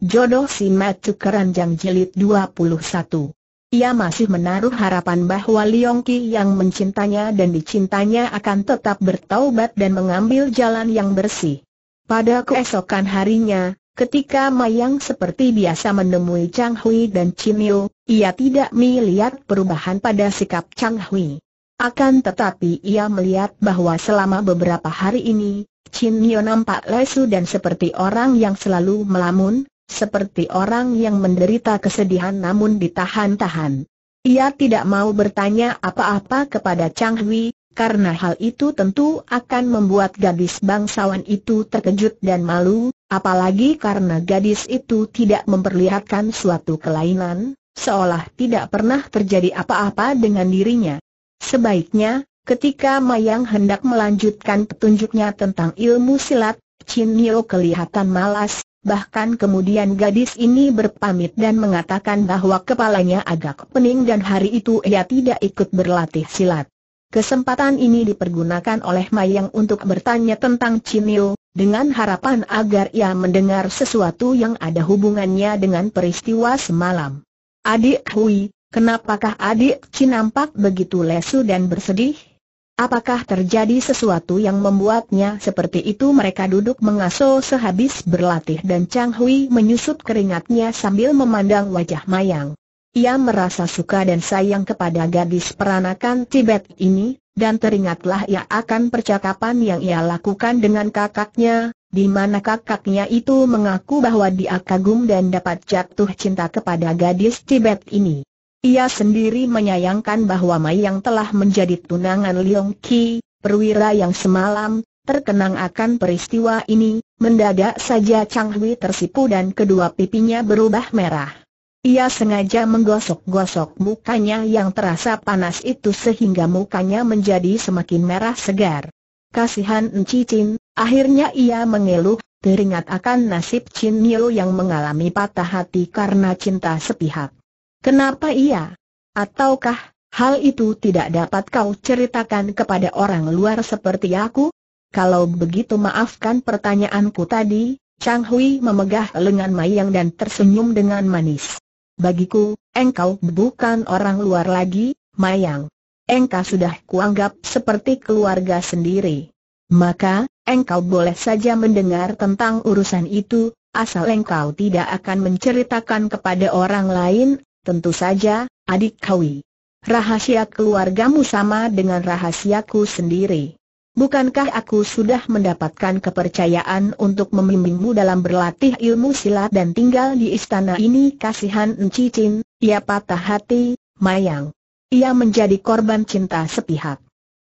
Jodoh si Matu Keranjang Jilid 21 Ia masih menaruh harapan bahwa Liong Ki yang mencintanya dan dicintanya akan tetap bertaubat dan mengambil jalan yang bersih. Pada keesokan harinya, ketika Mayang seperti biasa menemui Chang Hui dan Chin Yu, ia tidak melihat perubahan pada sikap Chang Hui. Akan tetapi ia melihat bahwa selama beberapa hari ini, Chin Yu nampak lesu dan seperti orang yang selalu melamun, seperti orang yang menderita kesedihan namun ditahan-tahan. Ia tidak mau bertanya apa-apa kepada Chang Hui, karena hal itu tentu akan membuat gadis bangsawan itu terkejut dan malu, apalagi karena gadis itu tidak memperlihatkan suatu kelainan, seolah tidak pernah terjadi apa-apa dengan dirinya. Sebaiknya, ketika Mayang hendak melanjutkan petunjuknya tentang ilmu silat, Chin Nio kelihatan malas, Bahkan kemudian gadis ini berpamit dan mengatakan bahwa kepalanya agak pening dan hari itu ia tidak ikut berlatih silat. Kesempatan ini dipergunakan oleh Mayang untuk bertanya tentang Cimil, dengan harapan agar ia mendengar sesuatu yang ada hubungannya dengan peristiwa semalam. Adik Hui, kenapakah adik Cinampak begitu lesu dan bersedih? Apakah terjadi sesuatu yang membuatnya seperti itu mereka duduk mengaso sehabis berlatih dan Chang Hui menyusut keringatnya sambil memandang wajah Mayang. Ia merasa suka dan sayang kepada gadis peranakan Tibet ini, dan teringatlah ia akan percakapan yang ia lakukan dengan kakaknya, di mana kakaknya itu mengaku bahwa dia kagum dan dapat jatuh cinta kepada gadis Tibet ini. Ia sendiri menyayangkan bahwa Mayang telah menjadi tunangan Liong Ki, perwira yang semalam, terkenang akan peristiwa ini, mendadak saja Chang Hui tersipu dan kedua pipinya berubah merah. Ia sengaja menggosok-gosok mukanya yang terasa panas itu sehingga mukanya menjadi semakin merah segar. Kasihan Chin, akhirnya ia mengeluh, teringat akan nasib Chin Nyo yang mengalami patah hati karena cinta sepihak. Kenapa iya? Ataukah, hal itu tidak dapat kau ceritakan kepada orang luar seperti aku? Kalau begitu maafkan pertanyaanku tadi, Chang Hui memegah lengan Mayang dan tersenyum dengan manis. Bagiku, engkau bukan orang luar lagi, Mayang. Engkau sudah kuanggap seperti keluarga sendiri. Maka, engkau boleh saja mendengar tentang urusan itu, asal engkau tidak akan menceritakan kepada orang lain, Tentu saja, adik Kawi. Rahasia keluargamu sama dengan rahasiaku sendiri. Bukankah aku sudah mendapatkan kepercayaan untuk memimpinmu dalam berlatih ilmu silat dan tinggal di istana ini? Kasihan Encicin, ia patah hati, Mayang. Ia menjadi korban cinta sepihak.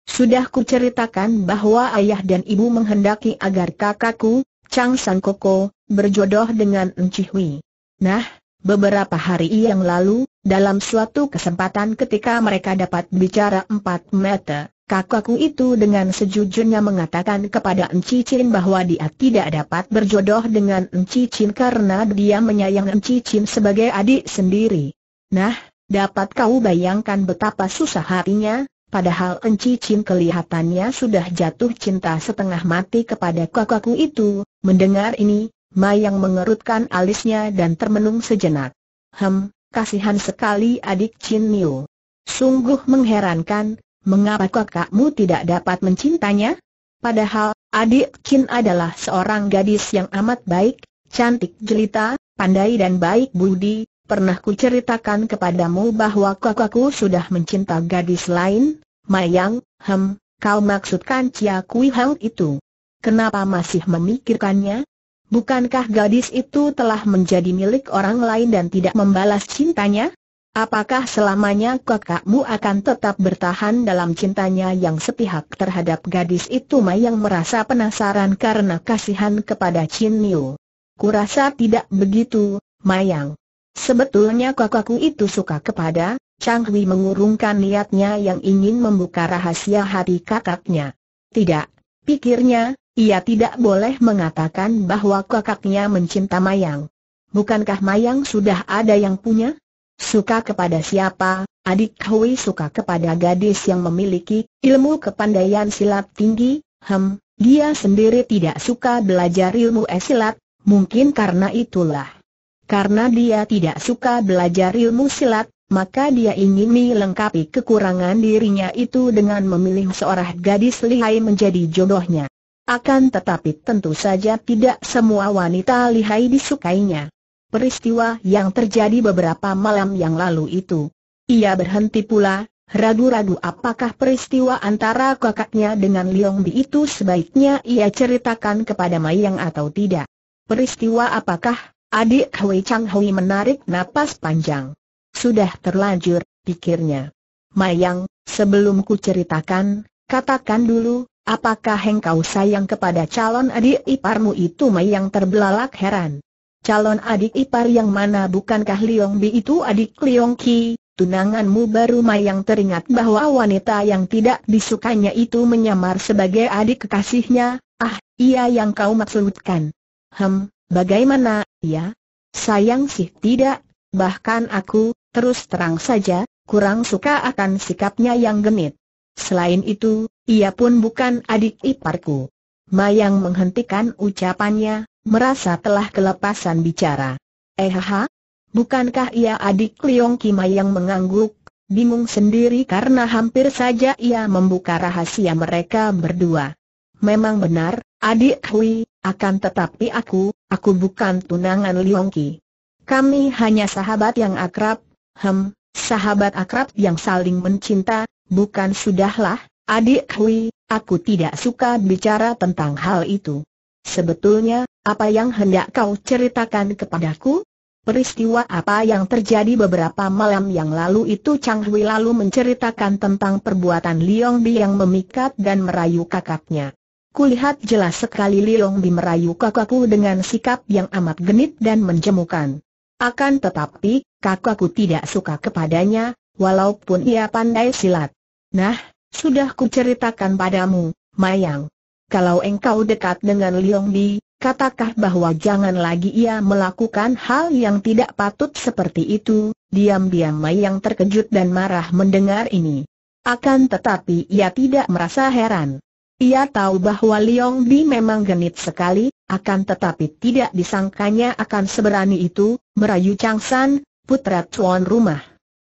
Sudah kuceritakan bahwa ayah dan ibu menghendaki agar kakakku, Chang San Koko, berjodoh dengan Encihui. Nah, Beberapa hari yang lalu, dalam suatu kesempatan ketika mereka dapat bicara empat mata, kakakku itu dengan sejujurnya mengatakan kepada Enci Chin bahwa dia tidak dapat berjodoh dengan Enci Chin karena dia menyayang Enci Chin sebagai adik sendiri. Nah, dapat kau bayangkan betapa susah hatinya, padahal Enci Chin kelihatannya sudah jatuh cinta setengah mati kepada kakakku itu, mendengar ini, Mayang mengerutkan alisnya dan termenung sejenak. Hem, kasihan sekali adik Chin Niu. Sungguh mengherankan, mengapa kakakmu tidak dapat mencintanya? Padahal, adik Chin adalah seorang gadis yang amat baik, cantik jelita, pandai dan baik budi, Pernah ku ceritakan kepadamu bahwa kakakku sudah mencinta gadis lain, Mayang, hem, kau maksudkan Cia Kui Hang itu. Kenapa masih memikirkannya? Bukankah gadis itu telah menjadi milik orang lain dan tidak membalas cintanya? Apakah selamanya kakakmu akan tetap bertahan dalam cintanya yang sepihak terhadap gadis itu Mayang merasa penasaran karena kasihan kepada Chin Niu. Kurasa tidak begitu, Mayang. Sebetulnya kakakku itu suka kepada, Chang Hui mengurungkan niatnya yang ingin membuka rahasia hati kakaknya. Tidak, pikirnya, ia tidak boleh mengatakan bahwa kakaknya mencinta Mayang. Bukankah Mayang sudah ada yang punya? Suka kepada siapa, adik Hui suka kepada gadis yang memiliki ilmu kepandaian silat tinggi, hem, dia sendiri tidak suka belajar ilmu silat, mungkin karena itulah. Karena dia tidak suka belajar ilmu silat, maka dia ingin melengkapi kekurangan dirinya itu dengan memilih seorang gadis lihai menjadi jodohnya. Akan tetapi tentu saja tidak semua wanita lihai disukainya. Peristiwa yang terjadi beberapa malam yang lalu itu. Ia berhenti pula, ragu-ragu apakah peristiwa antara kakaknya dengan Liong Bi itu sebaiknya ia ceritakan kepada Mayang atau tidak. Peristiwa apakah, adik Hui Chang Hui menarik napas panjang. Sudah terlanjur, pikirnya. Mayang, sebelum ku ceritakan, katakan dulu, Apakah engkau sayang kepada calon adik iparmu itu Mai yang terbelalak heran? Calon adik ipar yang mana bukankah Liong Bi itu adik Liong Ki? Tunanganmu baru Mai yang teringat bahwa wanita yang tidak disukanya itu menyamar sebagai adik kekasihnya, ah, ia yang kau maksudkan. Hem, bagaimana, ya? Sayang sih tidak, bahkan aku, terus terang saja, kurang suka akan sikapnya yang genit. Selain itu, ia pun bukan adik iparku. Mayang menghentikan ucapannya, merasa telah kelepasan bicara. Eh ha? bukankah ia adik Liong Ki Mayang mengangguk, bingung sendiri karena hampir saja ia membuka rahasia mereka berdua. Memang benar, adik Hui, akan tetapi aku, aku bukan tunangan Liong Ki. Kami hanya sahabat yang akrab, hem, sahabat akrab yang saling mencinta, Bukan sudahlah, adik Hui, aku tidak suka bicara tentang hal itu. Sebetulnya, apa yang hendak kau ceritakan kepadaku? Peristiwa apa yang terjadi beberapa malam yang lalu itu Chang Hui lalu menceritakan tentang perbuatan Liong Bi yang memikat dan merayu kakaknya. Kulihat jelas sekali Liong Bi merayu kakakku dengan sikap yang amat genit dan menjemukan. Akan tetapi, kakakku tidak suka kepadanya, walaupun ia pandai silat. Nah, sudah kuceritakan padamu, Mayang. Kalau engkau dekat dengan Liong Di, katakah bahwa jangan lagi ia melakukan hal yang tidak patut seperti itu, diam-diam Mayang terkejut dan marah mendengar ini. Akan tetapi ia tidak merasa heran. Ia tahu bahwa Liong Di memang genit sekali, akan tetapi tidak disangkanya akan seberani itu, merayu Chang San, putra tuan rumah.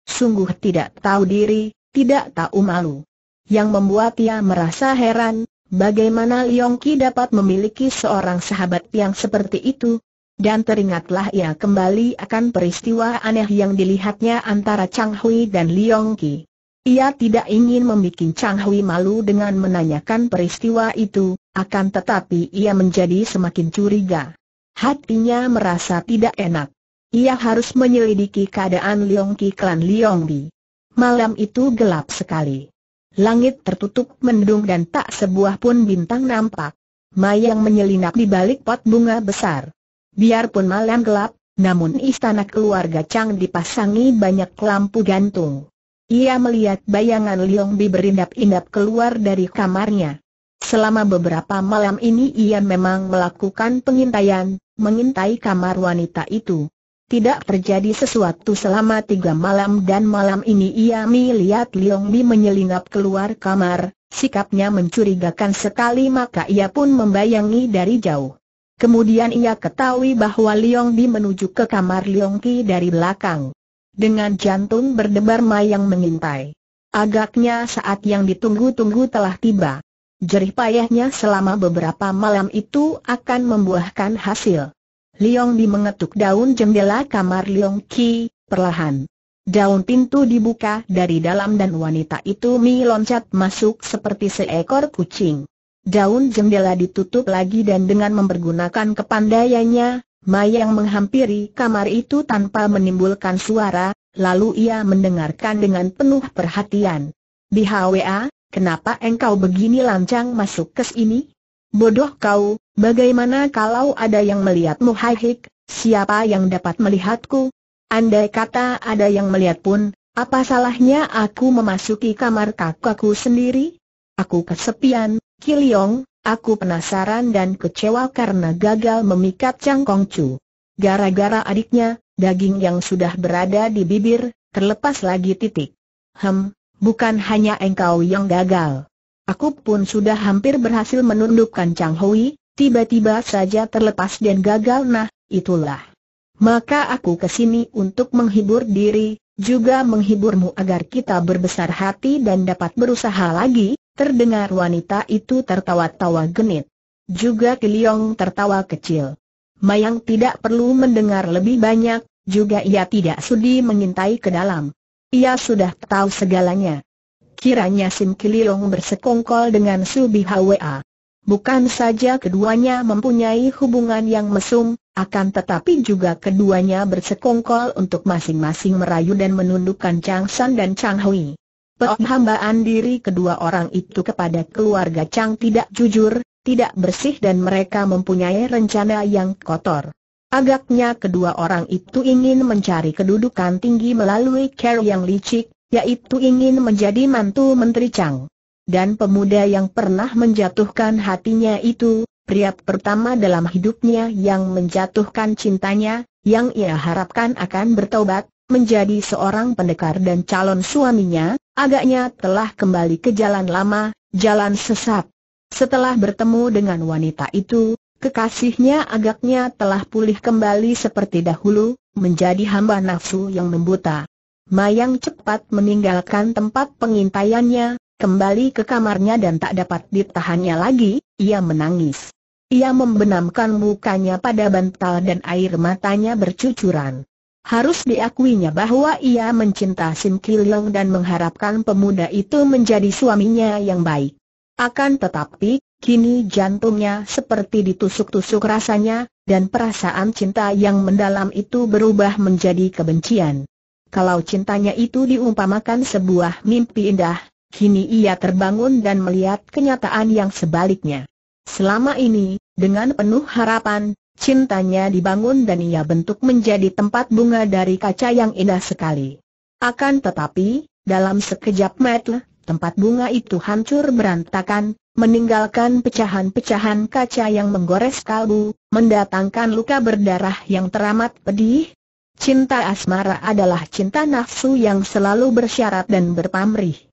Sungguh tidak tahu diri, tidak tahu malu. Yang membuat ia merasa heran, bagaimana Leong Ki dapat memiliki seorang sahabat yang seperti itu? Dan teringatlah ia kembali akan peristiwa aneh yang dilihatnya antara Chang Hui dan Leong Ki. Ia tidak ingin membuat Chang Hui malu dengan menanyakan peristiwa itu, akan tetapi ia menjadi semakin curiga. Hatinya merasa tidak enak. Ia harus menyelidiki keadaan Leong Ki klan Leong Bi. Malam itu gelap sekali. Langit tertutup mendung dan tak sebuah pun bintang nampak. Mayang menyelinap di balik pot bunga besar. Biarpun malam gelap, namun istana keluarga Chang dipasangi banyak lampu gantung. Ia melihat bayangan Liong Bi berindap-indap keluar dari kamarnya. Selama beberapa malam ini ia memang melakukan pengintaian, mengintai kamar wanita itu. Tidak terjadi sesuatu selama tiga malam dan malam ini ia melihat Liong Bi menyelinap keluar kamar, sikapnya mencurigakan sekali maka ia pun membayangi dari jauh. Kemudian ia ketahui bahwa Liong Bi menuju ke kamar Liong Ki dari belakang. Dengan jantung berdebar mayang mengintai. Agaknya saat yang ditunggu-tunggu telah tiba. Jerih payahnya selama beberapa malam itu akan membuahkan hasil. Liong di mengetuk daun jendela kamar Liong Ki, perlahan. Daun pintu dibuka dari dalam dan wanita itu Mi loncat masuk seperti seekor kucing. Daun jendela ditutup lagi dan dengan mempergunakan kepandaiannya, Mayang menghampiri kamar itu tanpa menimbulkan suara, lalu ia mendengarkan dengan penuh perhatian. Di HWA, kenapa engkau begini lancang masuk ke sini? Bodoh kau, Bagaimana kalau ada yang melihatmu Haihik, siapa yang dapat melihatku? Andai kata ada yang melihat pun, apa salahnya aku memasuki kamar kakakku sendiri? Aku kesepian, Kiliong, aku penasaran dan kecewa karena gagal memikat Kong Chu. Gara-gara adiknya, daging yang sudah berada di bibir, terlepas lagi titik. Hem, bukan hanya engkau yang gagal. Aku pun sudah hampir berhasil menundukkan Chang Hui, tiba-tiba saja terlepas dan gagal nah, itulah. Maka aku kesini untuk menghibur diri, juga menghiburmu agar kita berbesar hati dan dapat berusaha lagi, terdengar wanita itu tertawa-tawa genit. Juga Kiliong tertawa kecil. Mayang tidak perlu mendengar lebih banyak, juga ia tidak sudi mengintai ke dalam. Ia sudah tahu segalanya. Kiranya Sim Kiliong bersekongkol dengan Subi Hwa. Bukan saja keduanya mempunyai hubungan yang mesum, akan tetapi juga keduanya bersekongkol untuk masing-masing merayu dan menundukkan Chang San dan Chang Hui. Penghambaan diri kedua orang itu kepada keluarga Chang tidak jujur, tidak bersih dan mereka mempunyai rencana yang kotor. Agaknya kedua orang itu ingin mencari kedudukan tinggi melalui cara yang licik, yaitu ingin menjadi mantu Menteri Chang dan pemuda yang pernah menjatuhkan hatinya itu, pria pertama dalam hidupnya yang menjatuhkan cintanya, yang ia harapkan akan bertobat, menjadi seorang pendekar dan calon suaminya, agaknya telah kembali ke jalan lama, jalan sesat. Setelah bertemu dengan wanita itu, kekasihnya agaknya telah pulih kembali seperti dahulu, menjadi hamba nafsu yang membuta. Mayang cepat meninggalkan tempat pengintaiannya, kembali ke kamarnya dan tak dapat ditahannya lagi, ia menangis. Ia membenamkan mukanya pada bantal dan air matanya bercucuran. Harus diakuinya bahwa ia mencinta Sim Kilong dan mengharapkan pemuda itu menjadi suaminya yang baik. Akan tetapi, kini jantungnya seperti ditusuk-tusuk rasanya, dan perasaan cinta yang mendalam itu berubah menjadi kebencian. Kalau cintanya itu diumpamakan sebuah mimpi indah, Kini ia terbangun dan melihat kenyataan yang sebaliknya. Selama ini, dengan penuh harapan, cintanya dibangun dan ia bentuk menjadi tempat bunga dari kaca yang indah sekali. Akan tetapi, dalam sekejap mata, tempat bunga itu hancur berantakan, meninggalkan pecahan-pecahan kaca yang menggores kalbu, mendatangkan luka berdarah yang teramat pedih. Cinta asmara adalah cinta nafsu yang selalu bersyarat dan berpamrih.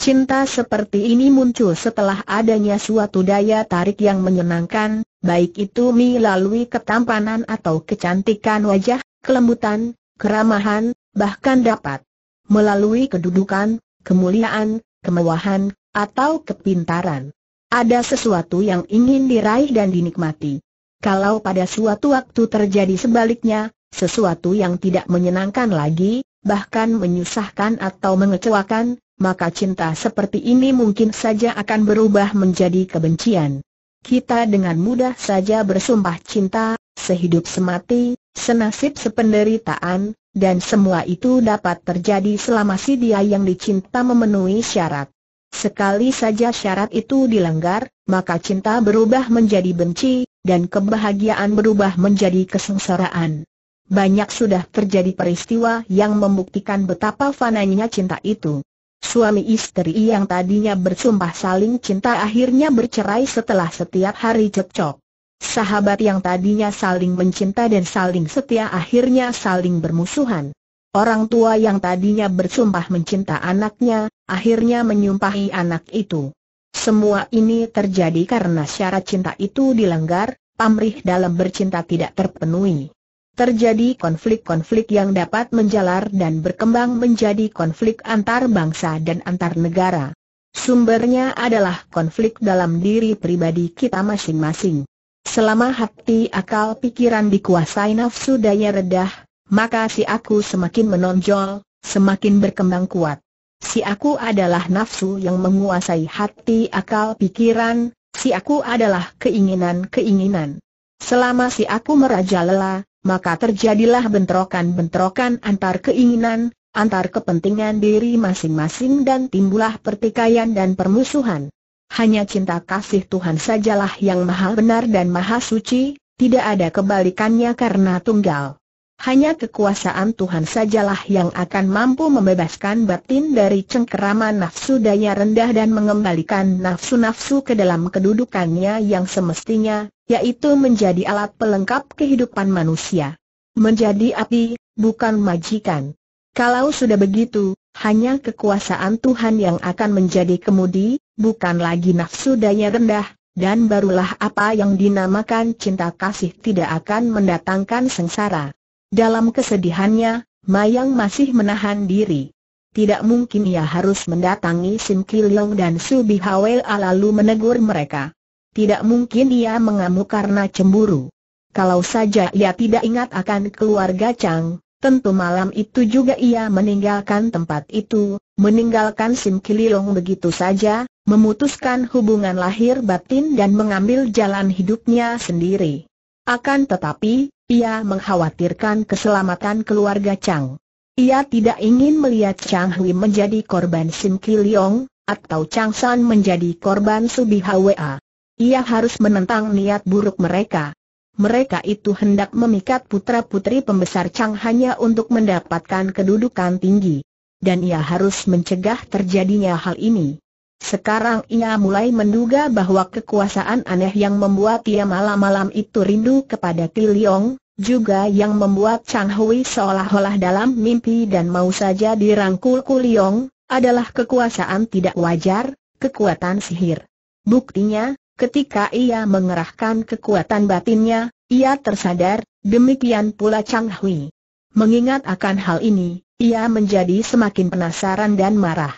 Cinta seperti ini muncul setelah adanya suatu daya tarik yang menyenangkan, baik itu melalui ketampanan atau kecantikan wajah, kelembutan, keramahan, bahkan dapat melalui kedudukan, kemuliaan, kemewahan, atau kepintaran. Ada sesuatu yang ingin diraih dan dinikmati. Kalau pada suatu waktu terjadi sebaliknya, sesuatu yang tidak menyenangkan lagi, bahkan menyusahkan atau mengecewakan, maka cinta seperti ini mungkin saja akan berubah menjadi kebencian. Kita dengan mudah saja bersumpah cinta, sehidup semati, senasib sependeritaan, dan semua itu dapat terjadi selama si dia yang dicinta memenuhi syarat. Sekali saja syarat itu dilanggar, maka cinta berubah menjadi benci, dan kebahagiaan berubah menjadi kesengsaraan. Banyak sudah terjadi peristiwa yang membuktikan betapa fananya cinta itu. Suami istri yang tadinya bersumpah saling cinta akhirnya bercerai setelah setiap hari cekcok. Sahabat yang tadinya saling mencinta dan saling setia akhirnya saling bermusuhan. Orang tua yang tadinya bersumpah mencinta anaknya, akhirnya menyumpahi anak itu. Semua ini terjadi karena syarat cinta itu dilanggar, pamrih dalam bercinta tidak terpenuhi terjadi konflik-konflik yang dapat menjalar dan berkembang menjadi konflik antar bangsa dan antar negara. Sumbernya adalah konflik dalam diri pribadi kita masing-masing. Selama hati akal pikiran dikuasai nafsu daya redah, maka si aku semakin menonjol, semakin berkembang kuat. Si aku adalah nafsu yang menguasai hati akal pikiran, si aku adalah keinginan-keinginan. Selama si aku merajalela, maka terjadilah bentrokan-bentrokan antar keinginan, antar kepentingan diri masing-masing dan timbulah pertikaian dan permusuhan. Hanya cinta kasih Tuhan sajalah yang maha benar dan maha suci, tidak ada kebalikannya karena tunggal. Hanya kekuasaan Tuhan sajalah yang akan mampu membebaskan batin dari cengkeraman nafsu daya rendah dan mengembalikan nafsu-nafsu ke dalam kedudukannya yang semestinya, yaitu menjadi alat pelengkap kehidupan manusia. Menjadi api, bukan majikan. Kalau sudah begitu, hanya kekuasaan Tuhan yang akan menjadi kemudi, bukan lagi nafsu daya rendah, dan barulah apa yang dinamakan cinta kasih tidak akan mendatangkan sengsara. Dalam kesedihannya, Mayang masih menahan diri. Tidak mungkin ia harus mendatangi Sim Kiliong dan Subi Bihawel lalu menegur mereka. Tidak mungkin ia mengamuk karena cemburu. Kalau saja ia tidak ingat akan keluarga Chang, tentu malam itu juga ia meninggalkan tempat itu, meninggalkan Sim Kililong begitu saja, memutuskan hubungan lahir batin dan mengambil jalan hidupnya sendiri. Akan tetapi, ia mengkhawatirkan keselamatan keluarga Chang. Ia tidak ingin melihat Chang Hui menjadi korban Sim Kiliong, atau Chang San menjadi korban Subi Hwa. Ia harus menentang niat buruk mereka. Mereka itu hendak memikat putra-putri pembesar Chang hanya untuk mendapatkan kedudukan tinggi. Dan ia harus mencegah terjadinya hal ini. Sekarang ia mulai menduga bahwa kekuasaan aneh yang membuat ia malam-malam itu rindu kepada Tiliong, juga yang membuat Chang Hui seolah-olah dalam mimpi dan mau saja dirangkul Kuliong, adalah kekuasaan tidak wajar, kekuatan sihir. Buktinya, Ketika ia mengerahkan kekuatan batinnya, ia tersadar, demikian pula Chang Hui. Mengingat akan hal ini, ia menjadi semakin penasaran dan marah.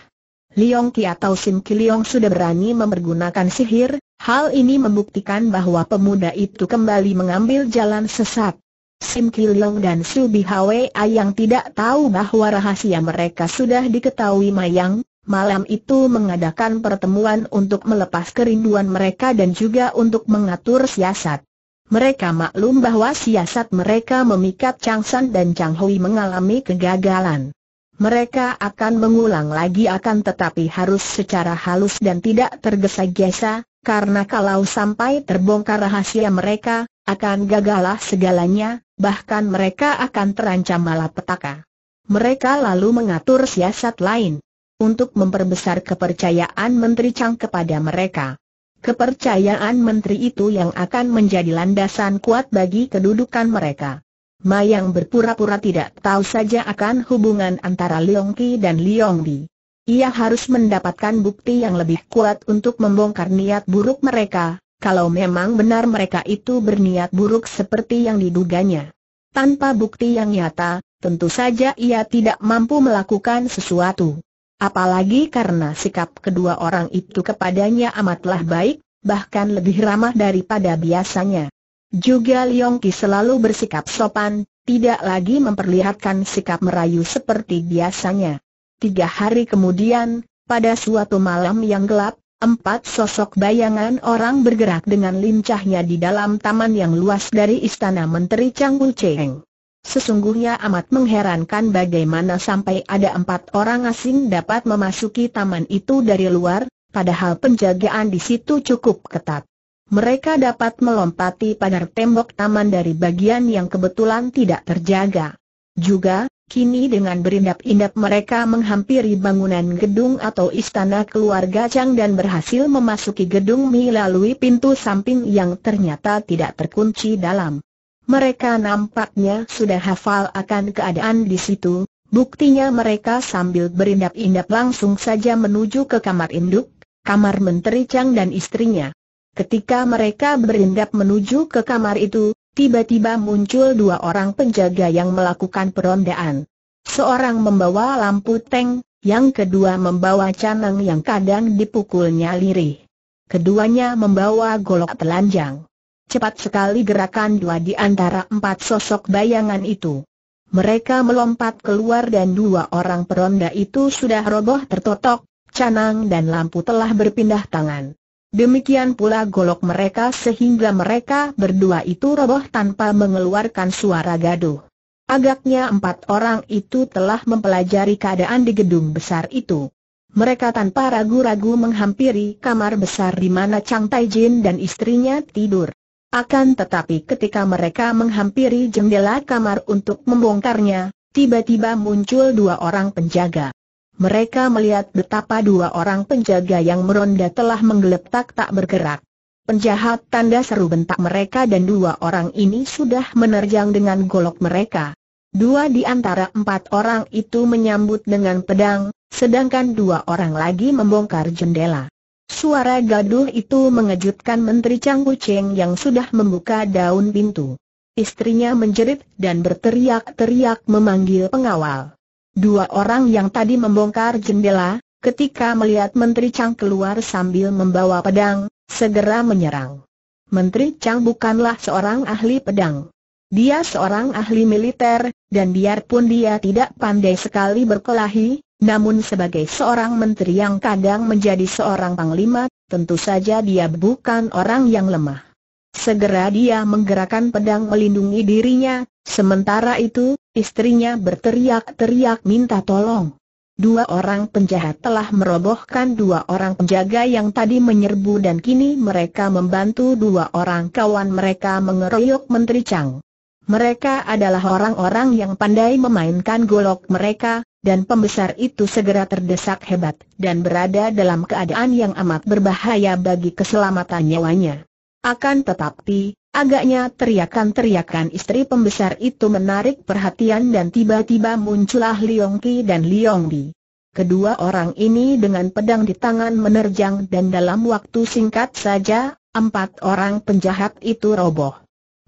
Liong Ki atau Sim Ki Liong sudah berani mempergunakan sihir, hal ini membuktikan bahwa pemuda itu kembali mengambil jalan sesat. Sim Ki Liong dan Su Hwa yang tidak tahu bahwa rahasia mereka sudah diketahui Mayang, Malam itu mengadakan pertemuan untuk melepas kerinduan mereka dan juga untuk mengatur siasat. Mereka maklum bahwa siasat mereka memikat Chang San dan Chang Hui mengalami kegagalan. Mereka akan mengulang lagi akan tetapi harus secara halus dan tidak tergesa-gesa, karena kalau sampai terbongkar rahasia mereka, akan gagalah segalanya, bahkan mereka akan terancam malapetaka. Mereka lalu mengatur siasat lain untuk memperbesar kepercayaan Menteri Chang kepada mereka. Kepercayaan Menteri itu yang akan menjadi landasan kuat bagi kedudukan mereka. Mayang berpura-pura tidak tahu saja akan hubungan antara Leong Ki dan Leong Bi. Ia harus mendapatkan bukti yang lebih kuat untuk membongkar niat buruk mereka, kalau memang benar mereka itu berniat buruk seperti yang diduganya. Tanpa bukti yang nyata, tentu saja ia tidak mampu melakukan sesuatu. Apalagi karena sikap kedua orang itu kepadanya amatlah baik, bahkan lebih ramah daripada biasanya. Juga Leong Ki selalu bersikap sopan, tidak lagi memperlihatkan sikap merayu seperti biasanya. Tiga hari kemudian, pada suatu malam yang gelap, empat sosok bayangan orang bergerak dengan lincahnya di dalam taman yang luas dari istana Menteri Chang Wu Cheng. Sesungguhnya amat mengherankan bagaimana sampai ada empat orang asing dapat memasuki taman itu dari luar, padahal penjagaan di situ cukup ketat. Mereka dapat melompati pagar tembok taman dari bagian yang kebetulan tidak terjaga. Juga, kini dengan berindap-indap mereka menghampiri bangunan gedung atau istana keluarga Chang dan berhasil memasuki gedung melalui pintu samping yang ternyata tidak terkunci dalam. Mereka nampaknya sudah hafal akan keadaan di situ, buktinya mereka sambil berindap-indap langsung saja menuju ke kamar induk, kamar Menteri Chang dan istrinya. Ketika mereka berindap menuju ke kamar itu, tiba-tiba muncul dua orang penjaga yang melakukan perondaan. Seorang membawa lampu teng, yang kedua membawa canang yang kadang dipukulnya lirih. Keduanya membawa golok telanjang. Cepat sekali gerakan dua di antara empat sosok bayangan itu. Mereka melompat keluar dan dua orang peronda itu sudah roboh tertotok, canang dan lampu telah berpindah tangan. Demikian pula golok mereka sehingga mereka berdua itu roboh tanpa mengeluarkan suara gaduh. Agaknya empat orang itu telah mempelajari keadaan di gedung besar itu. Mereka tanpa ragu-ragu menghampiri kamar besar di mana Chang Tai Jin dan istrinya tidur. Akan tetapi ketika mereka menghampiri jendela kamar untuk membongkarnya, tiba-tiba muncul dua orang penjaga. Mereka melihat betapa dua orang penjaga yang meronda telah menggeletak tak bergerak. Penjahat tanda seru bentak mereka dan dua orang ini sudah menerjang dengan golok mereka. Dua di antara empat orang itu menyambut dengan pedang, sedangkan dua orang lagi membongkar jendela. Suara gaduh itu mengejutkan Menteri Chang Kucheng yang sudah membuka daun pintu. Istrinya menjerit dan berteriak-teriak memanggil pengawal. Dua orang yang tadi membongkar jendela, ketika melihat Menteri Chang keluar sambil membawa pedang, segera menyerang. Menteri Chang bukanlah seorang ahli pedang. Dia seorang ahli militer, dan biarpun dia tidak pandai sekali berkelahi, namun sebagai seorang menteri yang kadang menjadi seorang panglima, tentu saja dia bukan orang yang lemah. Segera dia menggerakkan pedang melindungi dirinya, sementara itu, istrinya berteriak-teriak minta tolong. Dua orang penjahat telah merobohkan dua orang penjaga yang tadi menyerbu dan kini mereka membantu dua orang kawan mereka mengeroyok Menteri Chang. Mereka adalah orang-orang yang pandai memainkan golok mereka, dan pembesar itu segera terdesak hebat dan berada dalam keadaan yang amat berbahaya bagi keselamatan nyawanya. Akan tetapi, agaknya teriakan-teriakan istri pembesar itu menarik perhatian dan tiba-tiba muncullah Liong Ki dan Liong Bi. Kedua orang ini dengan pedang di tangan menerjang dan dalam waktu singkat saja, empat orang penjahat itu roboh.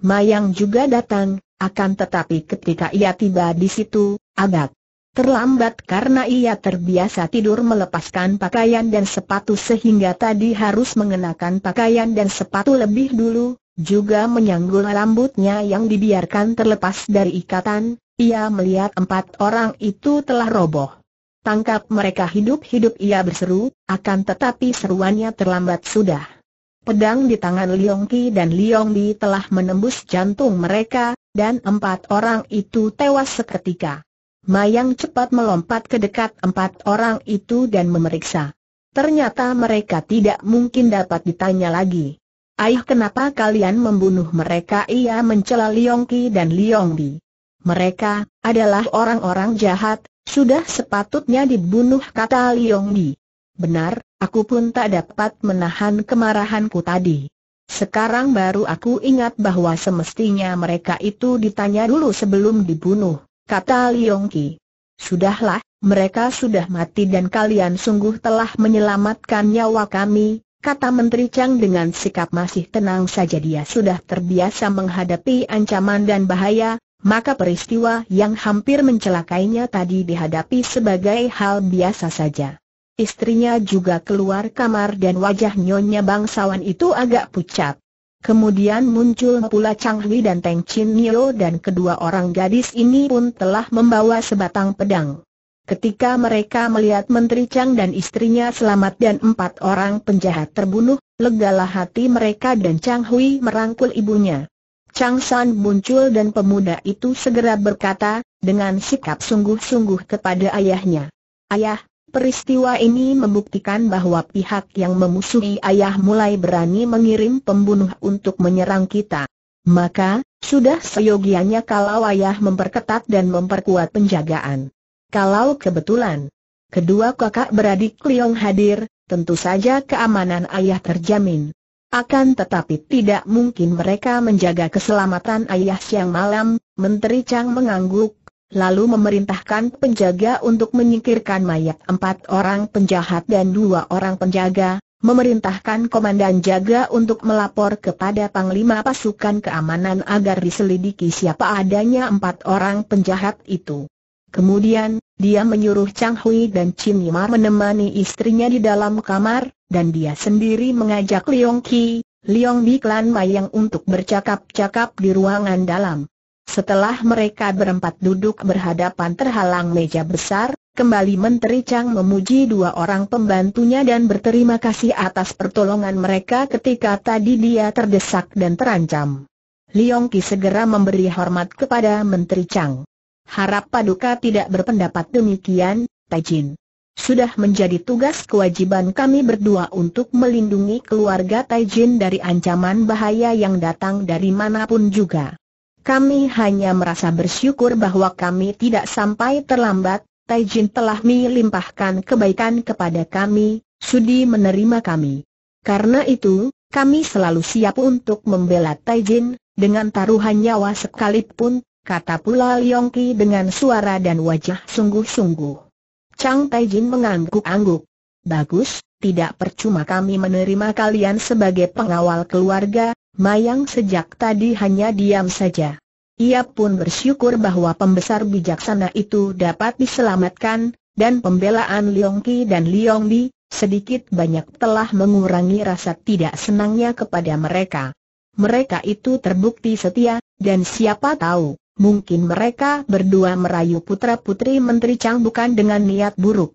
Mayang juga datang, akan tetapi ketika ia tiba di situ, agak Terlambat karena ia terbiasa tidur melepaskan pakaian dan sepatu sehingga tadi harus mengenakan pakaian dan sepatu lebih dulu, juga menyanggul rambutnya yang dibiarkan terlepas dari ikatan, ia melihat empat orang itu telah roboh. Tangkap mereka hidup-hidup ia berseru, akan tetapi seruannya terlambat sudah. Pedang di tangan Liong Ki dan Liong Di telah menembus jantung mereka, dan empat orang itu tewas seketika. Mayang cepat melompat ke dekat empat orang itu dan memeriksa. Ternyata mereka tidak mungkin dapat ditanya lagi. Ayah, kenapa kalian membunuh mereka? Ia mencela Liong Ki dan Liong Bi. Mereka adalah orang-orang jahat, sudah sepatutnya dibunuh kata Liong Bi. Benar, aku pun tak dapat menahan kemarahanku tadi. Sekarang baru aku ingat bahwa semestinya mereka itu ditanya dulu sebelum dibunuh kata Liong Ki. Sudahlah, mereka sudah mati dan kalian sungguh telah menyelamatkan nyawa kami, kata Menteri Chang dengan sikap masih tenang saja dia sudah terbiasa menghadapi ancaman dan bahaya, maka peristiwa yang hampir mencelakainya tadi dihadapi sebagai hal biasa saja. Istrinya juga keluar kamar dan wajah nyonya bangsawan itu agak pucat. Kemudian muncul pula Chang Hui dan Teng Chin Nio dan kedua orang gadis ini pun telah membawa sebatang pedang. Ketika mereka melihat Menteri Chang dan istrinya selamat dan empat orang penjahat terbunuh, legalah hati mereka dan Chang Hui merangkul ibunya. Chang San muncul dan pemuda itu segera berkata, dengan sikap sungguh-sungguh kepada ayahnya. Ayah, Peristiwa ini membuktikan bahwa pihak yang memusuhi ayah mulai berani mengirim pembunuh untuk menyerang kita. Maka, sudah seyogianya kalau ayah memperketat dan memperkuat penjagaan. Kalau kebetulan, kedua kakak beradik Liong hadir, tentu saja keamanan ayah terjamin. Akan tetapi tidak mungkin mereka menjaga keselamatan ayah siang malam, Menteri Chang mengangguk, lalu memerintahkan penjaga untuk menyingkirkan mayat empat orang penjahat dan dua orang penjaga, memerintahkan komandan jaga untuk melapor kepada Panglima Pasukan Keamanan agar diselidiki siapa adanya empat orang penjahat itu. Kemudian, dia menyuruh Chang Hui dan Chin Yima menemani istrinya di dalam kamar, dan dia sendiri mengajak Leong Ki, Leong Bi Klan Mayang untuk bercakap-cakap di ruangan dalam. Setelah mereka berempat duduk berhadapan terhalang meja besar, kembali Menteri Chang memuji dua orang pembantunya dan berterima kasih atas pertolongan mereka ketika tadi dia terdesak dan terancam. Liong Ki segera memberi hormat kepada Menteri Chang. Harap Paduka tidak berpendapat demikian, Taijin. Sudah menjadi tugas kewajiban kami berdua untuk melindungi keluarga Taijin dari ancaman bahaya yang datang dari manapun juga. Kami hanya merasa bersyukur bahwa kami tidak sampai terlambat, Taijin telah melimpahkan kebaikan kepada kami, sudi menerima kami. Karena itu, kami selalu siap untuk membela Taijin, dengan taruhan nyawa sekalipun, kata pula Yongki dengan suara dan wajah sungguh-sungguh. Chang Taijin mengangguk-angguk. Bagus, tidak percuma kami menerima kalian sebagai pengawal keluarga, Mayang sejak tadi hanya diam saja. Ia pun bersyukur bahwa pembesar bijaksana itu dapat diselamatkan, dan pembelaan Liong Ki dan Liong Di, sedikit banyak telah mengurangi rasa tidak senangnya kepada mereka. Mereka itu terbukti setia, dan siapa tahu, mungkin mereka berdua merayu putra-putri Menteri Chang bukan dengan niat buruk,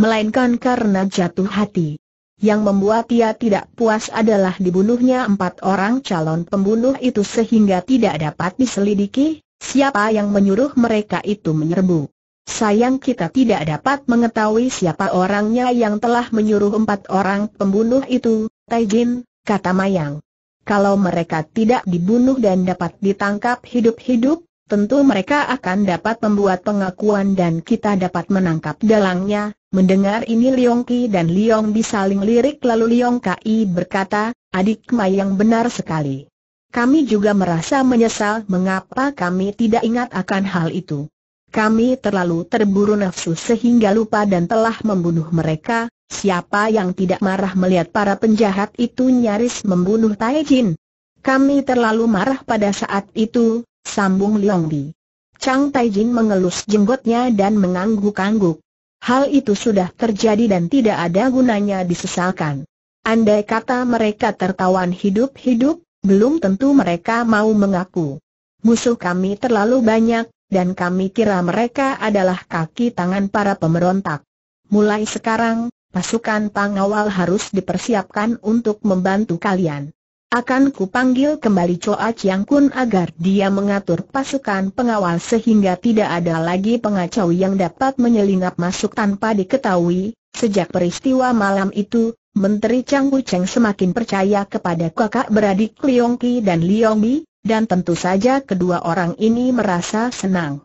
melainkan karena jatuh hati. Yang membuat ia tidak puas adalah dibunuhnya empat orang calon pembunuh itu sehingga tidak dapat diselidiki siapa yang menyuruh mereka itu menyerbu. Sayang kita tidak dapat mengetahui siapa orangnya yang telah menyuruh empat orang pembunuh itu, Taijin, kata Mayang. Kalau mereka tidak dibunuh dan dapat ditangkap hidup-hidup, tentu mereka akan dapat membuat pengakuan dan kita dapat menangkap dalangnya. Mendengar ini Liong Ki dan Liong Bi saling lirik lalu Liong Kai berkata, adik Mai yang benar sekali. Kami juga merasa menyesal mengapa kami tidak ingat akan hal itu. Kami terlalu terburu nafsu sehingga lupa dan telah membunuh mereka, siapa yang tidak marah melihat para penjahat itu nyaris membunuh Tai Jin. Kami terlalu marah pada saat itu, sambung Liong Bi. Chang Taijin mengelus jenggotnya dan mengangguk-angguk. Hal itu sudah terjadi dan tidak ada gunanya disesalkan. Andai kata mereka tertawan hidup-hidup, belum tentu mereka mau mengaku. Musuh kami terlalu banyak, dan kami kira mereka adalah kaki tangan para pemberontak. Mulai sekarang, pasukan pengawal harus dipersiapkan untuk membantu kalian. Akan kupanggil kembali Choa Chiang Kun agar dia mengatur pasukan pengawal sehingga tidak ada lagi pengacau yang dapat menyelinap masuk tanpa diketahui. Sejak peristiwa malam itu, Menteri Chang Wu Cheng semakin percaya kepada kakak beradik Liong Ki dan Liong Bi, dan tentu saja kedua orang ini merasa senang.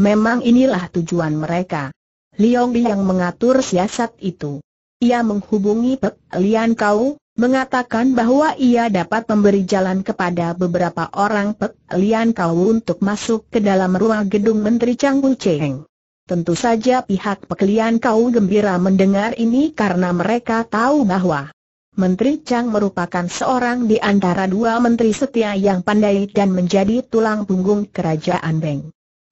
Memang inilah tujuan mereka. Liong Bi yang mengatur siasat itu. Ia menghubungi Pek Lian Kau, mengatakan bahwa ia dapat memberi jalan kepada beberapa orang Pek Lian Kau untuk masuk ke dalam ruang gedung Menteri Chang Wu Cheng. Tentu saja pihak Pek Lian Kau gembira mendengar ini karena mereka tahu bahwa Menteri Chang merupakan seorang di antara dua menteri setia yang pandai dan menjadi tulang punggung kerajaan Beng.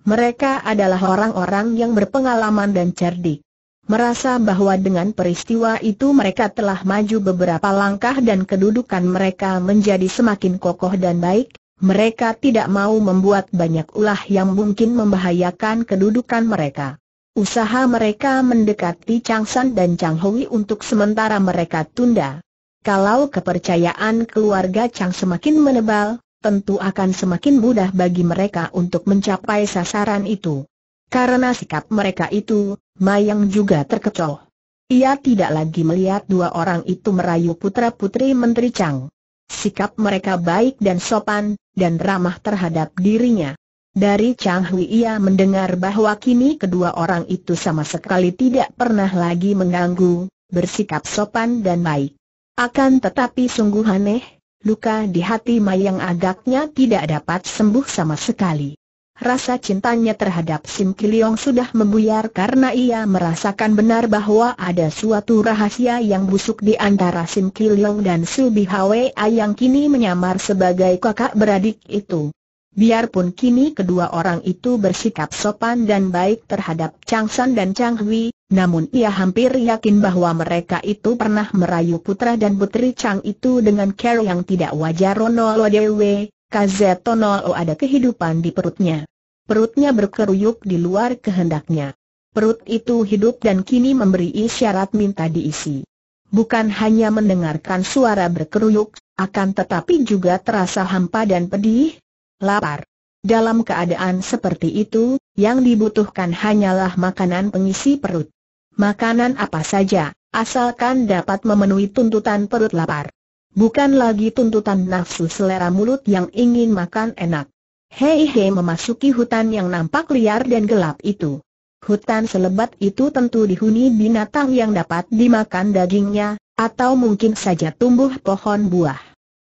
Mereka adalah orang-orang yang berpengalaman dan cerdik merasa bahwa dengan peristiwa itu mereka telah maju beberapa langkah dan kedudukan mereka menjadi semakin kokoh dan baik, mereka tidak mau membuat banyak ulah yang mungkin membahayakan kedudukan mereka. Usaha mereka mendekati Changsan dan Chang Hui untuk sementara mereka tunda. Kalau kepercayaan keluarga Chang semakin menebal, tentu akan semakin mudah bagi mereka untuk mencapai sasaran itu. Karena sikap mereka itu, Mayang juga terkecoh. Ia tidak lagi melihat dua orang itu merayu putra-putri Menteri Chang. Sikap mereka baik dan sopan, dan ramah terhadap dirinya. Dari Chang Hui ia mendengar bahwa kini kedua orang itu sama sekali tidak pernah lagi mengganggu, bersikap sopan dan baik. Akan tetapi sungguh aneh, luka di hati Mayang agaknya tidak dapat sembuh sama sekali. Rasa cintanya terhadap Sim Kiliong sudah membuyar karena ia merasakan benar bahwa ada suatu rahasia yang busuk di antara Sim Kiliong dan Su Bihwe yang kini menyamar sebagai kakak beradik itu. Biarpun kini kedua orang itu bersikap sopan dan baik terhadap Chang San dan Chang Hui, namun ia hampir yakin bahwa mereka itu pernah merayu putra dan putri Chang itu dengan cara yang tidak wajar Ronolo Dewe, Kazetono ada kehidupan di perutnya perutnya berkeruyuk di luar kehendaknya. Perut itu hidup dan kini memberi isyarat minta diisi. Bukan hanya mendengarkan suara berkeruyuk, akan tetapi juga terasa hampa dan pedih, lapar. Dalam keadaan seperti itu, yang dibutuhkan hanyalah makanan pengisi perut. Makanan apa saja, asalkan dapat memenuhi tuntutan perut lapar. Bukan lagi tuntutan nafsu selera mulut yang ingin makan enak. Hei Hei memasuki hutan yang nampak liar dan gelap itu. Hutan selebat itu tentu dihuni binatang yang dapat dimakan dagingnya, atau mungkin saja tumbuh pohon buah.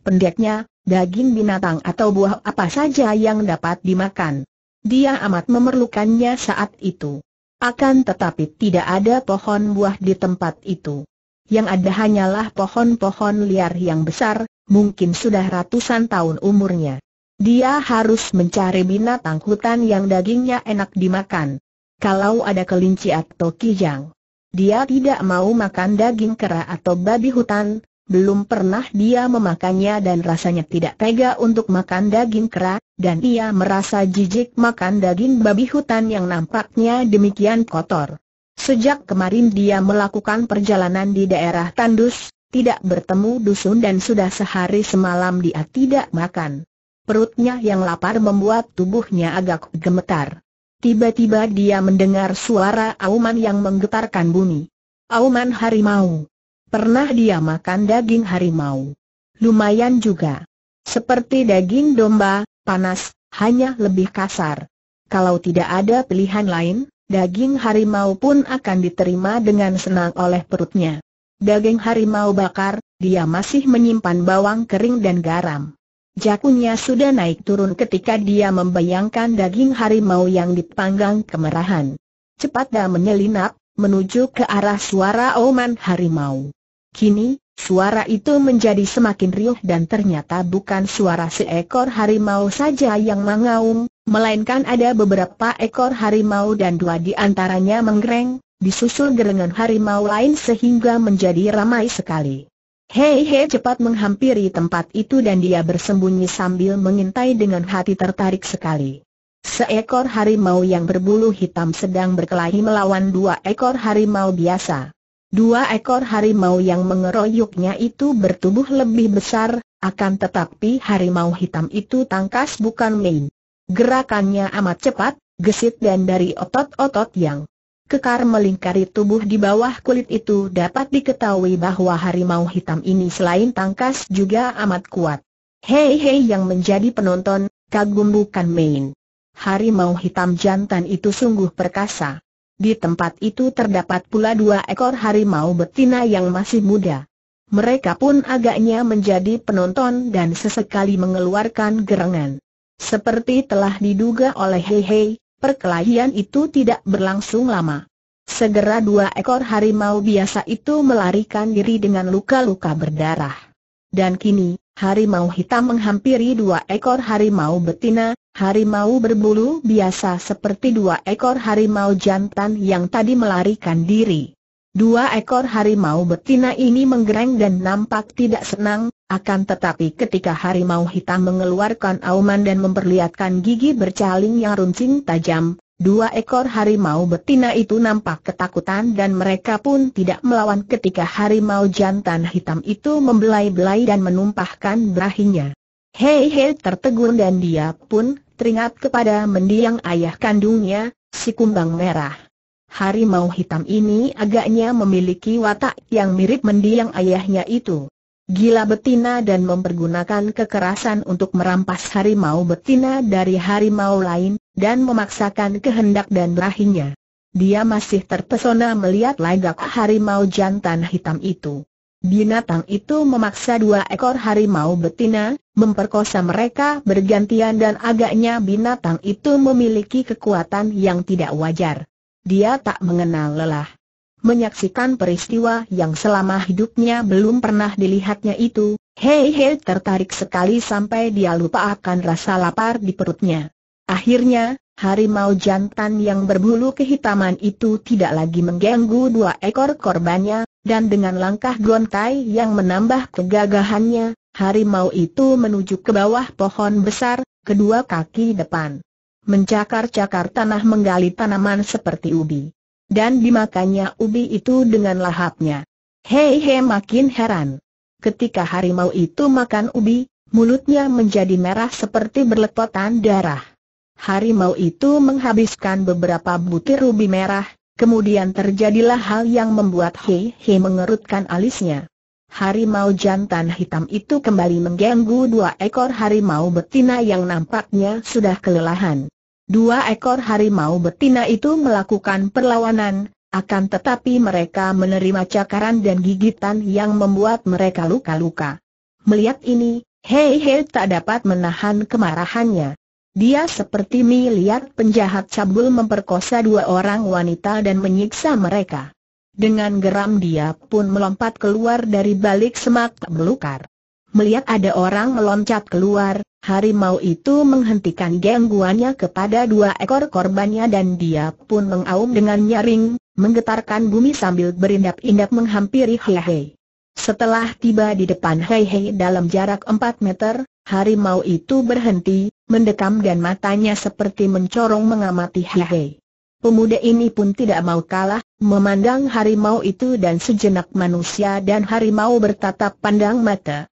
Pendeknya, daging binatang atau buah apa saja yang dapat dimakan. Dia amat memerlukannya saat itu. Akan tetapi tidak ada pohon buah di tempat itu. Yang ada hanyalah pohon-pohon liar yang besar, mungkin sudah ratusan tahun umurnya. Dia harus mencari binatang hutan yang dagingnya enak dimakan. Kalau ada kelinci atau kijang, dia tidak mau makan daging kera atau babi hutan, belum pernah dia memakannya dan rasanya tidak tega untuk makan daging kera, dan ia merasa jijik makan daging babi hutan yang nampaknya demikian kotor. Sejak kemarin dia melakukan perjalanan di daerah Tandus, tidak bertemu dusun dan sudah sehari semalam dia tidak makan. Perutnya yang lapar membuat tubuhnya agak gemetar. Tiba-tiba dia mendengar suara auman yang menggetarkan bumi. Auman harimau. Pernah dia makan daging harimau. Lumayan juga. Seperti daging domba, panas, hanya lebih kasar. Kalau tidak ada pilihan lain, daging harimau pun akan diterima dengan senang oleh perutnya. Daging harimau bakar, dia masih menyimpan bawang kering dan garam. Jakunya sudah naik turun ketika dia membayangkan daging harimau yang dipanggang kemerahan. Cepat dia menyelinap, menuju ke arah suara oman harimau. Kini, suara itu menjadi semakin riuh dan ternyata bukan suara seekor harimau saja yang mengaum, melainkan ada beberapa ekor harimau dan dua di antaranya menggereng, disusul gerengan harimau lain sehingga menjadi ramai sekali. Hei Hei cepat menghampiri tempat itu dan dia bersembunyi sambil mengintai dengan hati tertarik sekali. Seekor harimau yang berbulu hitam sedang berkelahi melawan dua ekor harimau biasa. Dua ekor harimau yang mengeroyoknya itu bertubuh lebih besar, akan tetapi harimau hitam itu tangkas bukan main. Gerakannya amat cepat, gesit dan dari otot-otot yang Kekar melingkari tubuh di bawah kulit itu dapat diketahui bahwa harimau hitam ini selain tangkas juga amat kuat. Hei hei yang menjadi penonton, kagum bukan main. Harimau hitam jantan itu sungguh perkasa. Di tempat itu terdapat pula dua ekor harimau betina yang masih muda. Mereka pun agaknya menjadi penonton dan sesekali mengeluarkan gerangan. Seperti telah diduga oleh Hei Hei, Perkelahian itu tidak berlangsung lama. Segera dua ekor harimau biasa itu melarikan diri dengan luka-luka berdarah. Dan kini, harimau hitam menghampiri dua ekor harimau betina, harimau berbulu biasa seperti dua ekor harimau jantan yang tadi melarikan diri. Dua ekor harimau betina ini menggereng dan nampak tidak senang, akan tetapi ketika harimau hitam mengeluarkan auman dan memperlihatkan gigi bercaling yang runcing tajam, dua ekor harimau betina itu nampak ketakutan dan mereka pun tidak melawan ketika harimau jantan hitam itu membelai-belai dan menumpahkan berahinya. Hei hei tertegun dan dia pun teringat kepada mendiang ayah kandungnya, si kumbang merah harimau hitam ini agaknya memiliki watak yang mirip mendiang ayahnya itu. Gila betina dan mempergunakan kekerasan untuk merampas harimau betina dari harimau lain, dan memaksakan kehendak dan rahinya. Dia masih terpesona melihat lagak harimau jantan hitam itu. Binatang itu memaksa dua ekor harimau betina, memperkosa mereka bergantian dan agaknya binatang itu memiliki kekuatan yang tidak wajar dia tak mengenal lelah. Menyaksikan peristiwa yang selama hidupnya belum pernah dilihatnya itu, Hei Hei tertarik sekali sampai dia lupa akan rasa lapar di perutnya. Akhirnya, harimau jantan yang berbulu kehitaman itu tidak lagi mengganggu dua ekor korbannya, dan dengan langkah gontai yang menambah kegagahannya, harimau itu menuju ke bawah pohon besar, kedua kaki depan mencakar-cakar tanah menggali tanaman seperti ubi. Dan dimakannya ubi itu dengan lahapnya. Hei hei makin heran. Ketika harimau itu makan ubi, mulutnya menjadi merah seperti berlepotan darah. Harimau itu menghabiskan beberapa butir ubi merah, kemudian terjadilah hal yang membuat Hei Hei mengerutkan alisnya. Harimau jantan hitam itu kembali mengganggu dua ekor harimau betina yang nampaknya sudah kelelahan. Dua ekor harimau betina itu melakukan perlawanan, akan tetapi mereka menerima cakaran dan gigitan yang membuat mereka luka-luka. Melihat ini, Hei Hei tak dapat menahan kemarahannya. Dia seperti melihat penjahat cabul memperkosa dua orang wanita dan menyiksa mereka. Dengan geram dia pun melompat keluar dari balik semak belukar. Melihat ada orang meloncat keluar, Harimau itu menghentikan gangguannya kepada dua ekor korbannya dan dia pun mengaum dengan nyaring, menggetarkan bumi sambil berindap-indap menghampiri Hei Hei. Setelah tiba di depan Hei Hei dalam jarak 4 meter, harimau itu berhenti, mendekam dan matanya seperti mencorong mengamati Hei Hei. Pemuda ini pun tidak mau kalah, memandang harimau itu dan sejenak manusia dan harimau bertatap pandang mata.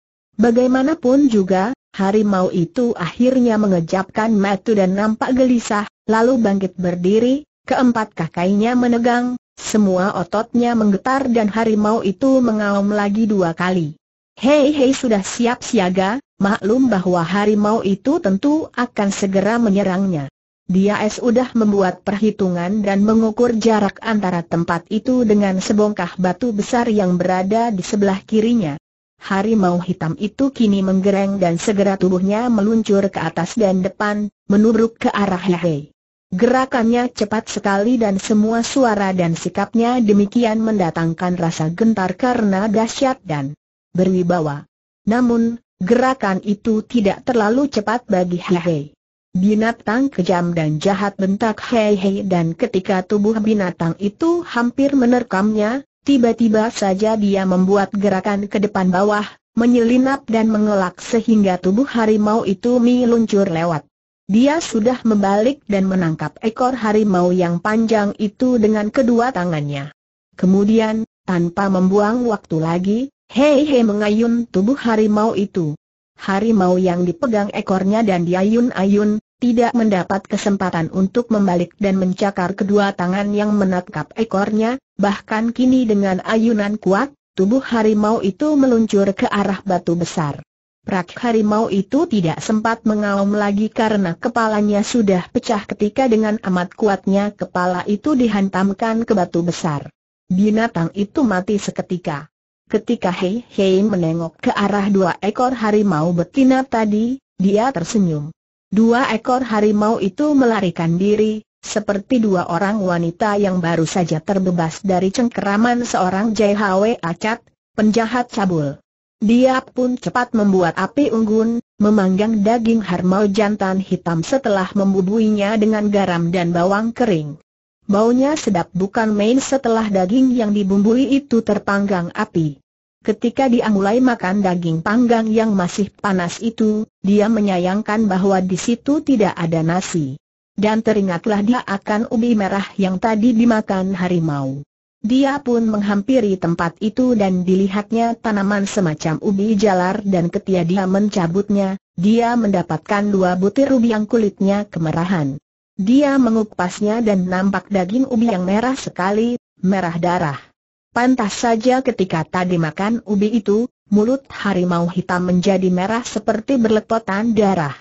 Bagaimanapun juga, harimau itu akhirnya mengejapkan mata dan nampak gelisah, lalu bangkit berdiri, keempat kakinya menegang, semua ototnya menggetar dan harimau itu mengaum lagi dua kali. Hei hei sudah siap siaga, maklum bahwa harimau itu tentu akan segera menyerangnya. Dia sudah membuat perhitungan dan mengukur jarak antara tempat itu dengan sebongkah batu besar yang berada di sebelah kirinya harimau hitam itu kini menggereng dan segera tubuhnya meluncur ke atas dan depan, menubruk ke arah Hehei. Gerakannya cepat sekali dan semua suara dan sikapnya demikian mendatangkan rasa gentar karena dahsyat dan berwibawa. Namun, gerakan itu tidak terlalu cepat bagi Hei-Hei. Binatang kejam dan jahat bentak Hei Hei dan ketika tubuh binatang itu hampir menerkamnya, Tiba-tiba saja dia membuat gerakan ke depan bawah, menyelinap dan mengelak sehingga tubuh harimau itu meluncur lewat. Dia sudah membalik dan menangkap ekor harimau yang panjang itu dengan kedua tangannya. Kemudian, tanpa membuang waktu lagi, hei hei mengayun tubuh harimau itu. Harimau yang dipegang ekornya dan diayun-ayun, tidak mendapat kesempatan untuk membalik dan mencakar kedua tangan yang menangkap ekornya, bahkan kini dengan ayunan kuat, tubuh harimau itu meluncur ke arah batu besar. Prak harimau itu tidak sempat mengaum lagi karena kepalanya sudah pecah ketika dengan amat kuatnya kepala itu dihantamkan ke batu besar. Binatang itu mati seketika. Ketika Hei Hei menengok ke arah dua ekor harimau betina tadi, dia tersenyum. Dua ekor harimau itu melarikan diri, seperti dua orang wanita yang baru saja terbebas dari cengkeraman seorang JHW Acat, penjahat cabul. Dia pun cepat membuat api unggun, memanggang daging harimau jantan hitam setelah membubuinya dengan garam dan bawang kering. Baunya sedap bukan main setelah daging yang dibumbui itu terpanggang api. Ketika dia mulai makan daging panggang yang masih panas itu, dia menyayangkan bahwa di situ tidak ada nasi. Dan teringatlah dia akan ubi merah yang tadi dimakan harimau. Dia pun menghampiri tempat itu dan dilihatnya tanaman semacam ubi jalar dan ketika dia mencabutnya, dia mendapatkan dua butir ubi yang kulitnya kemerahan. Dia mengupasnya dan nampak daging ubi yang merah sekali, merah darah. Pantas saja ketika tadi makan ubi itu, mulut harimau hitam menjadi merah seperti berlepotan darah.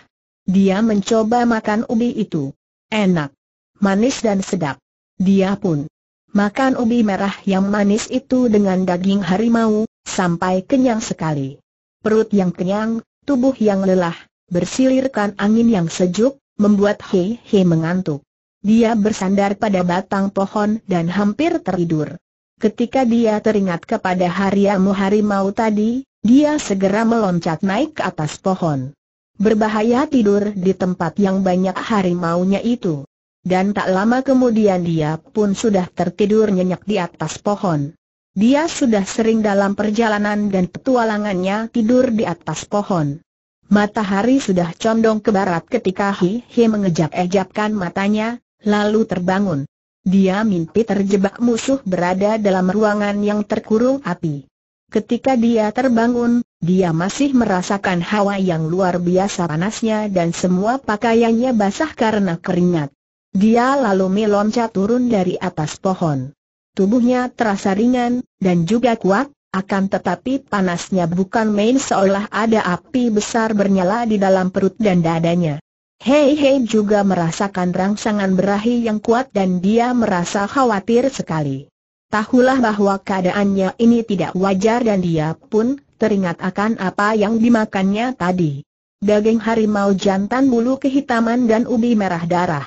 Dia mencoba makan ubi itu. Enak, manis dan sedap. Dia pun makan ubi merah yang manis itu dengan daging harimau, sampai kenyang sekali. Perut yang kenyang, tubuh yang lelah, bersilirkan angin yang sejuk, membuat Hei Hei mengantuk. Dia bersandar pada batang pohon dan hampir teridur. Ketika dia teringat kepada hariamu harimau tadi, dia segera meloncat naik ke atas pohon. Berbahaya tidur di tempat yang banyak harimaunya itu. Dan tak lama kemudian dia pun sudah tertidur nyenyak di atas pohon. Dia sudah sering dalam perjalanan dan petualangannya tidur di atas pohon. Matahari sudah condong ke barat ketika Hi Hi mengejap ejapkan matanya, lalu terbangun. Dia mimpi terjebak musuh berada dalam ruangan yang terkurung api. Ketika dia terbangun, dia masih merasakan hawa yang luar biasa panasnya dan semua pakaiannya basah karena keringat. Dia lalu meloncat turun dari atas pohon. Tubuhnya terasa ringan, dan juga kuat, akan tetapi panasnya bukan main seolah ada api besar bernyala di dalam perut dan dadanya. Hei Hei juga merasakan rangsangan berahi yang kuat dan dia merasa khawatir sekali. Tahulah bahwa keadaannya ini tidak wajar dan dia pun teringat akan apa yang dimakannya tadi. Daging harimau jantan bulu kehitaman dan ubi merah darah.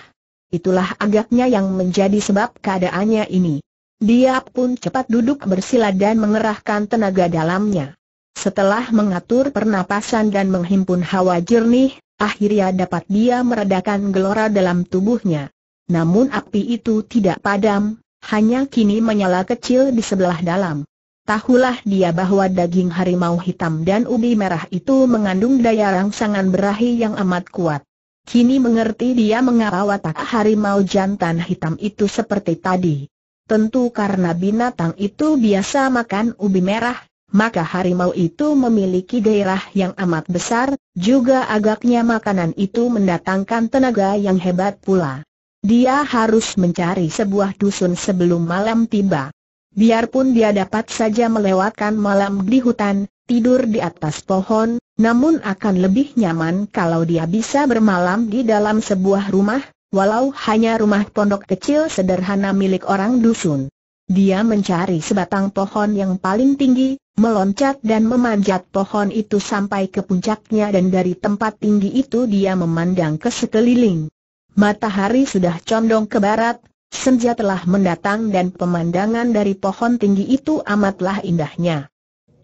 Itulah agaknya yang menjadi sebab keadaannya ini. Dia pun cepat duduk bersila dan mengerahkan tenaga dalamnya. Setelah mengatur pernapasan dan menghimpun hawa jernih, akhirnya dapat dia meredakan gelora dalam tubuhnya. Namun api itu tidak padam, hanya kini menyala kecil di sebelah dalam. Tahulah dia bahwa daging harimau hitam dan ubi merah itu mengandung daya rangsangan berahi yang amat kuat. Kini mengerti dia mengapa watak harimau jantan hitam itu seperti tadi. Tentu karena binatang itu biasa makan ubi merah, maka harimau itu memiliki gairah yang amat besar, juga agaknya makanan itu mendatangkan tenaga yang hebat pula. Dia harus mencari sebuah dusun sebelum malam tiba. Biarpun dia dapat saja melewatkan malam di hutan, tidur di atas pohon, namun akan lebih nyaman kalau dia bisa bermalam di dalam sebuah rumah, walau hanya rumah pondok kecil sederhana milik orang dusun. Dia mencari sebatang pohon yang paling tinggi, meloncat dan memanjat pohon itu sampai ke puncaknya dan dari tempat tinggi itu dia memandang ke sekeliling. Matahari sudah condong ke barat, senja telah mendatang dan pemandangan dari pohon tinggi itu amatlah indahnya.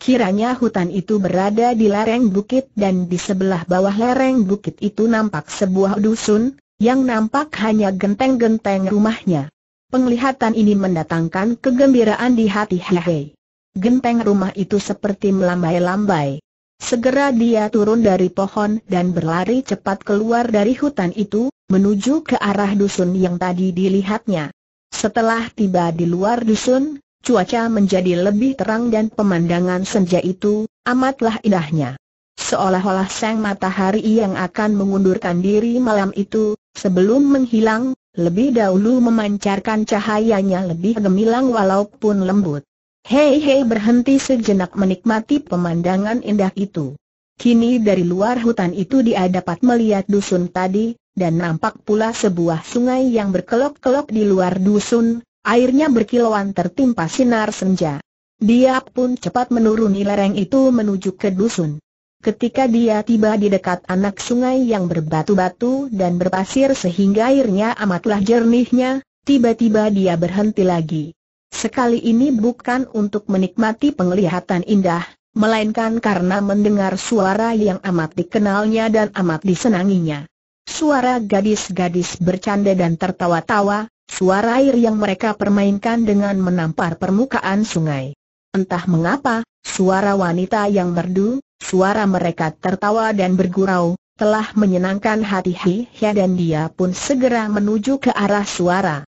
Kiranya hutan itu berada di lereng bukit dan di sebelah bawah lereng bukit itu nampak sebuah dusun, yang nampak hanya genteng-genteng rumahnya. Penglihatan ini mendatangkan kegembiraan di hati Hei. Genteng rumah itu seperti melambai-lambai. Segera dia turun dari pohon dan berlari cepat keluar dari hutan itu, menuju ke arah dusun yang tadi dilihatnya. Setelah tiba di luar dusun, cuaca menjadi lebih terang dan pemandangan senja itu, amatlah indahnya. Seolah-olah sang matahari yang akan mengundurkan diri malam itu, sebelum menghilang, lebih dahulu memancarkan cahayanya lebih gemilang walaupun lembut. Hei Hei berhenti sejenak menikmati pemandangan indah itu. Kini dari luar hutan itu dia dapat melihat dusun tadi, dan nampak pula sebuah sungai yang berkelok-kelok di luar dusun, airnya berkilauan tertimpa sinar senja. Dia pun cepat menuruni lereng itu menuju ke dusun. Ketika dia tiba di dekat anak sungai yang berbatu-batu dan berpasir sehingga airnya amatlah jernihnya, tiba-tiba dia berhenti lagi. Sekali ini bukan untuk menikmati penglihatan indah, melainkan karena mendengar suara yang amat dikenalnya dan amat disenanginya. Suara gadis-gadis bercanda dan tertawa-tawa, suara air yang mereka permainkan dengan menampar permukaan sungai. Entah mengapa, suara wanita yang merdu, suara mereka tertawa dan bergurau, telah menyenangkan hati Hia dan dia pun segera menuju ke arah suara.